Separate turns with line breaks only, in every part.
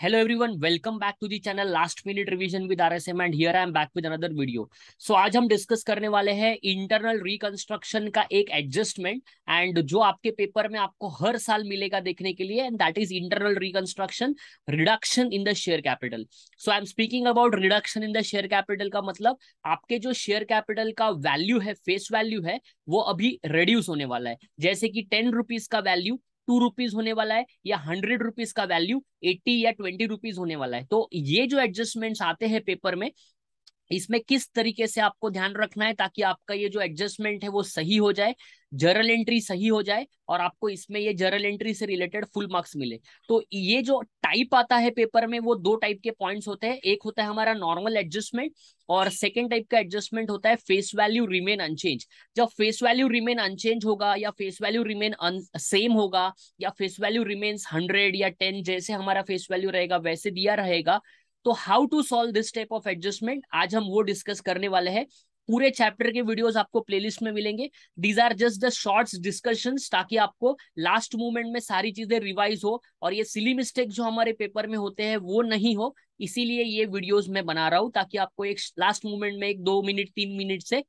Hello everyone welcome back to the channel last minute revision with RSM and here I am back with another video so आज हम discuss करने वाले हैं internal reconstruction का एक adjustment and जो आपके पेपर में आपको हर साल मिलेगा देखने के लिए and that is internal reconstruction reduction in the share capital so I am speaking about reduction in the share capital का मतलब आपके जो शेयर कैपिटल का वैल्यू है फेस वैल्यू है वो अभी रिड्यूस होने वाला है जैसे कि टेन रुपीज का वैल्यू टू रुपीज होने वाला है या हंड्रेड रुपीज का वैल्यू एट्टी या ट्वेंटी रुपीज होने वाला है तो ये जो एडजस्टमेंट्स आते हैं पेपर में इसमें किस तरीके से आपको ध्यान रखना है ताकि आपका ये जो एडजस्टमेंट है वो सही हो जाए जर्नल एंट्री सही हो जाए और आपको इसमें ये जर्नल एंट्री से रिलेटेड फुल मार्क्स मिले तो ये जो टाइप आता है पेपर में वो दो टाइप के पॉइंट्स होते हैं एक होता है हमारा नॉर्मल एडजस्टमेंट और सेकेंड टाइप का एडजस्टमेंट होता है फेस वैल्यू रिमेन अनचेंज जब फेस वैल्यू रिमेन अनचेंज होगा या फेस वैल्यू रिमेन सेम होगा या फेस वैल्यू रिमेन्स हंड्रेड या टेन जैसे हमारा फेस वैल्यू रहेगा वैसे दिया रहेगा तो how to solve this type of adjustment आज हम वो डिस्कस करने वाले हैं पूरे चैप्टर के वीडियोस आपको प्लेलिस्ट में मिलेंगे these are just the shorts discussion ताकि आपको लास्ट मूवमेंट में सारी चीजें रिवाइज हो और ये सिली मिस्टेक जो हमारे पेपर में होते हैं वो नहीं हो इसीलिए ये वीडियोस मैं बना रहा हूँ ताकि आपको एक लास्ट मोमेंट में एक दो मिनट तीन मिनट से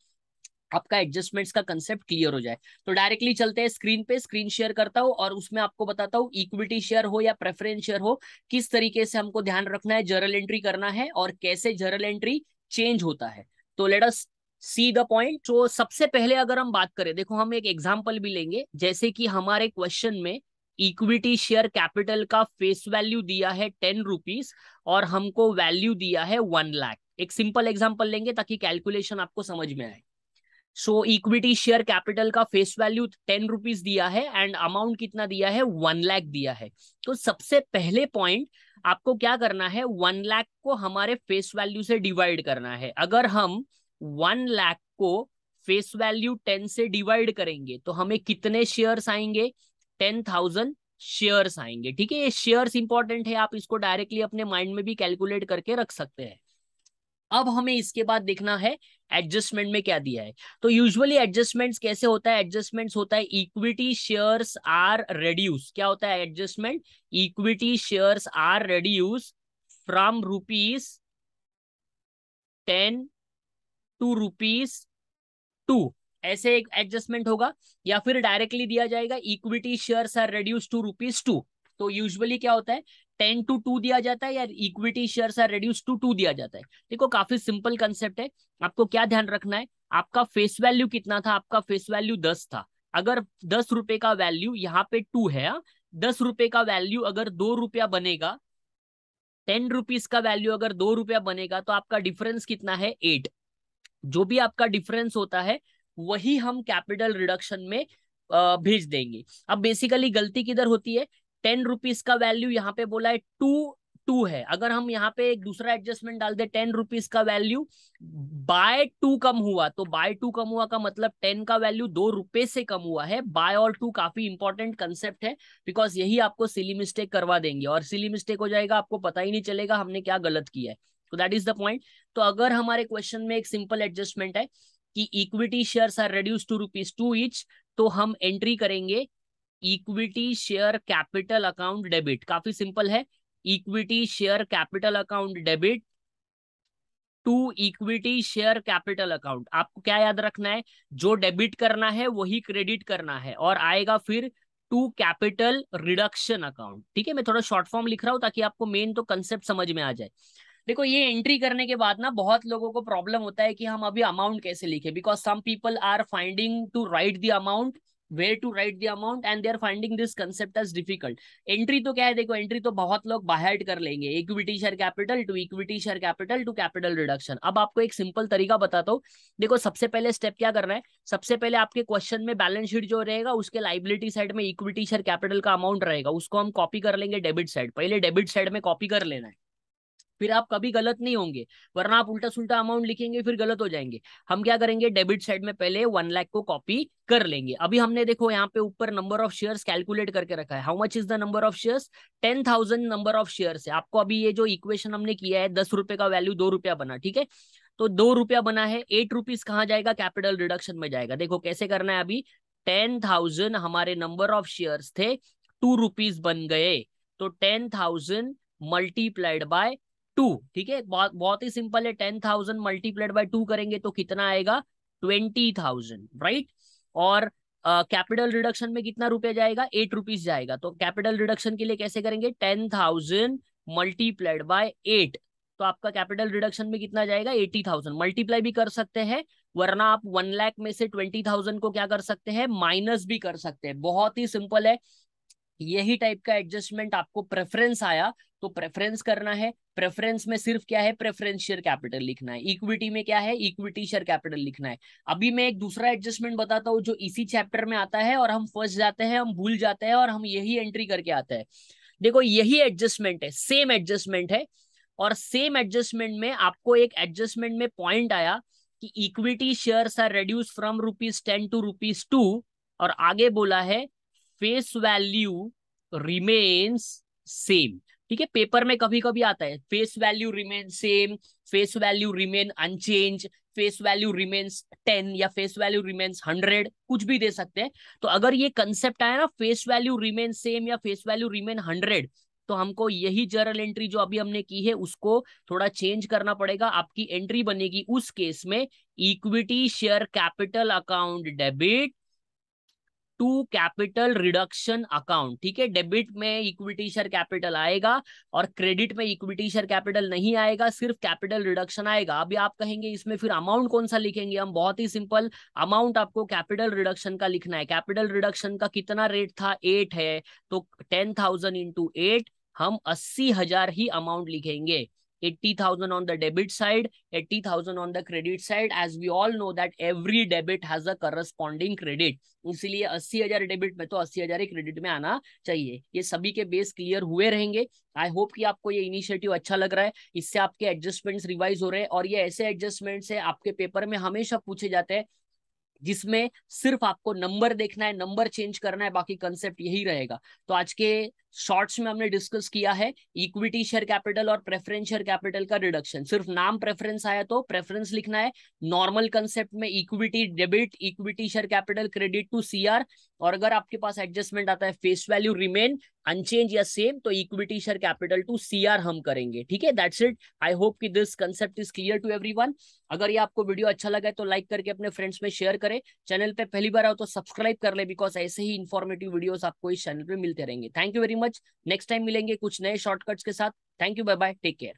आपका एडजस्टमेंट्स का कंसेप्ट क्लियर हो जाए तो डायरेक्टली चलते हैं स्क्रीन पे स्क्रीन शेयर करता हूँ और उसमें आपको बताता हूँ इक्विटी शेयर हो या प्रेफरेंस शेयर हो किस तरीके से हमको ध्यान रखना है जर्नल एंट्री करना है और कैसे जर्नल एंट्री चेंज होता है तो let us see the point तो सबसे पहले अगर हम बात करें देखो हम एक एग्जाम्पल भी लेंगे जैसे कि हमारे क्वेश्चन में इक्विटी शेयर कैपिटल का फेस वैल्यू दिया है टेन रुपीज और हमको वैल्यू दिया है वन लाख एक सिंपल एग्जाम्पल लेंगे ताकि कैलकुलेशन आपको समझ में आए सो इक्विटी शेयर कैपिटल का फेस वैल्यू टेन रुपीज दिया है एंड अमाउंट कितना दिया है वन लाख दिया है तो सबसे पहले पॉइंट आपको क्या करना है वन लाख को हमारे फेस वैल्यू से डिवाइड करना है अगर हम वन लाख को फेस वैल्यू टेन से डिवाइड करेंगे तो हमें कितने शेयर्स आएंगे टेन थाउजेंड शेयर्स आएंगे ठीक है ये शेयर्स इंपॉर्टेंट है आप इसको डायरेक्टली अपने माइंड में भी कैलकुलेट करके रख सकते हैं अब हमें इसके बाद देखना है एडजस्टमेंट में क्या दिया है तो यूजुअली एडजस्टमेंट्स कैसे होता है एडजस्टमेंट्स होता है इक्विटी शेयर्स आर रेड्यूस क्या होता है adjustment equity shares are reduce from rupees ten to rupees two ऐसे एक एडजस्टमेंट होगा या फिर डायरेक्टली दिया जाएगा equity shares are reduce to rupees two तो यूजुअली क्या होता है टेन टू टू दिया जाता है या equity shares are reduce to two दिया जाता है देखो काफी सिंपल कंसेप्ट है आपको क्या ध्यान रखना है आपका फेस वैल्यू कितना था आपका फेस वैल्यू दस था अगर दस रुपए का वैल्यू यहाँ पे टू है हाँ, दस रुपए का वैल्यू अगर दो रुपया बनेगा टेन रुपीज का वैल्यू अगर दो रुपया बनेगा तो आपका डिफरेंस कितना है एट जो भी आपका डिफरेंस होता है वही हम कैपिटल रिडक्शन में भेज देंगे अब बेसिकली गलती किधर होती है टेन रुपीज का वैल्यू यहाँ पे बोला है टू टू है अगर हम यहाँ पे एक दूसरा एडजस्टमेंट डाल दे टेन रुपीज का वैल्यू बाय टू कम हुआ तो बाय टू कम हुआ का मतलब टेन का वैल्यू दो रुपए से कम हुआ है बाय और टू काफी इंपॉर्टेंट कंसेप्ट है बिकॉज यही आपको सिली मिस्टेक करवा देंगे और सिली मिस्टेक हो जाएगा आपको पता ही नहीं चलेगा हमने क्या गलत किया है तो दैट इज द पॉइंट तो अगर हमारे क्वेश्चन में एक सिंपल एडजस्टमेंट है कि equity shares are reduce to rupees two each तो हम एंट्री करेंगे equity share capital account debit काफी सिंपल है equity share capital account debit to equity share capital account आपको क्या याद रखना है जो डेबिट करना है वही क्रेडिट करना है और आएगा फिर टू कैपिटल रिडक्शन अकाउंट ठीक है मैं थोड़ा शॉर्ट फॉर्म लिख रहा हूं ताकि आपको मेन तो कंसेप्ट समझ में आ जाए देखो ये एंट्री करने के बाद ना बहुत लोगों को प्रॉब्लम होता है कि हम अभी अमाउंट कैसे लिखे because some people are finding to write the amount where to write the amount and they are finding this concept as difficult entry तो क्या है देखो एंट्री तो बहुत लोग बाहर कर लेंगे equity share capital to equity share capital to capital reduction अब आपको एक सिंपल तरीका बताता हूँ देखो सबसे पहले स्टेप क्या करना है सबसे पहले आपके क्वेश्चन में बैलेंस शीट जो रहेगा उसके लाइबिलिटी साइड में इक्विटी शेयर कैपिटल का अमाउंट रहेगा उसको हम कॉपी कर लेंगे डेबिट साइड पहले डेबिट साइड में कॉपी कर लेना है फिर आप कभी गलत नहीं होंगे वरना आप उल्टा सुल्टा अमाउंट लिखेंगे फिर गलत हो जाएंगे हम क्या करेंगे डेबिट साइड में पहले वन लाख को कॉपी कर लेंगे अभी हमने देखो यहाँ पे ऊपर नंबर ऑफ शेयर्स कैलकुलेट करके रखा है how much is the number of shares ten thousand number of shares है आपको अभी ये जो इक्वेशन हमने किया है दस रुपए का वैल्यू दो रुपया बना ठीक है तो दो रुपया बना है एट रुपीज कहाँ जाएगा कैपिटल रिडक्शन में जाएगा देखो कैसे करना है अभी टेन थाउजेंड हमारे नंबर ऑफ शेयर्स थे टू रुपीज बन गए तो ten thousand multiplied by two ठीक है बहुत ही सिंपल है ten thousand multiplied by two करेंगे तो कितना आएगा ट्वेंटी थाउजेंड राइट और कैपिटल uh, रिडक्शन में कितना रुपया जाएगा एट रुपीज जाएगा तो कैपिटल रिडक्शन के लिए कैसे करेंगे ten thousand multiplied by eight तो आपका कैपिटल रिडक्शन में कितना जाएगा एटी थाउजेंड मल्टीप्लाई भी कर सकते हैं वरना आप वन लाख में से ट्वेंटी थाउजेंड को क्या कर सकते हैं माइनस भी कर सकते हैं बहुत ही सिंपल है यही टाइप का एडजस्टमेंट आपको प्रेफरेंस आया तो प्रेफरेंस करना है प्रेफरेंस में सिर्फ क्या है प्रेफरेंस शेयर कैपिटल लिखना है इक्विटी में क्या है इक्विटी शेयर कैपिटल लिखना है अभी मैं एक दूसरा एडजस्टमेंट बताता हूँ जो इसी चैप्टर में आता है और हम फर्स्ट जाते हैं हम भूल जाते हैं और हम यही एंट्री करके आते हैं देखो यही एडजस्टमेंट है सेम एडजस्टमेंट है और सेम एडजस्टमेंट में आपको एक एडजस्टमेंट में पॉइंट आया कि equity share are reduce from rupees ten to rupees two और आगे बोला है फेस वैल्यू रिमेन्स सेम ठीक है पेपर में कभी कभी आता है face value remain same face value remain unchange face value remains ten या फेस वैल्यू रिमेन्स हंड्रेड कुछ भी दे सकते हैं तो अगर ये कंसेप्ट आया ना फेस वैल्यू रिमेन सेम या फेस वैल्यू रिमेन हंड्रेड तो हमको यही जर्नल एंट्री जो अभी हमने की है उसको थोड़ा चेंज करना पड़ेगा आपकी एंट्री बनेगी उस केस में equity share capital account debit to capital reduction account ठीक है डेबिट में इक्विटी शेयर कैपिटल आएगा और क्रेडिट में इक्विटी शेयर कैपिटल नहीं आएगा सिर्फ कैपिटल रिडक्शन आएगा अभी आप कहेंगे इसमें फिर अमाउंट कौन सा लिखेंगे हम बहुत ही सिंपल अमाउंट आपको कैपिटल रिडक्शन का लिखना है कैपिटल रिडक्शन का कितना रेट था एट है तो टेन थाउजेंड इंटू एट हम अस्सी हजार ही अमाउंट लिखेंगे 80,000 on the debit side, 80,000 on the credit side. As we all know that every debit has a corresponding credit. इसीलिए 80,000 डेबिट में तो 80,000 ही क्रेडिट में आना चाहिए ये सभी के बेस क्लियर हुए रहेंगे आई होप कि आपको ये इनिशिएटिव अच्छा लग रहा है इससे आपके एडजस्टमेंट्स रिवाइज हो रहे हैं और ये ऐसे एडजस्टमेंट्स है आपके पेपर में हमेशा पूछे जाते हैं जिसमें सिर्फ आपको नंबर देखना है नंबर चेंज करना है बाकी कंसेप्ट यही रहेगा तो आज के शॉर्ट्स में हमने डिस्कस किया है इक्विटी शेयर कैपिटल और प्रेफरेंस शेयर कैपिटल का रिडक्शन सिर्फ नाम प्रेफरेंस आया तो प्रेफरेंस लिखना है नॉर्मल कंसेप्ट में equity debit equity share capital credit to CR और अगर आपके पास एडजस्टमेंट आता है फेस वैल्यू रिमेन अनचेंज या सेम तो equity share capital to CR हम करेंगे ठीक है दैट्स इट आई होप कि this concept is clear to everyone अगर ये आपको वीडियो अच्छा लगा है तो लाइक करके अपने फ्रेंड्स में शेयर करें चैनल पे पहली बार आओ तो सब्सक्राइब कर ले बिकॉज ऐसे ही इन्फॉर्मेटिव वीडियो आपको इस चैनल पर मिलते रहेंगे thank you very much much next time मिलेंगे कुछ नए शॉर्टकट्स के साथ thank you bye bye take care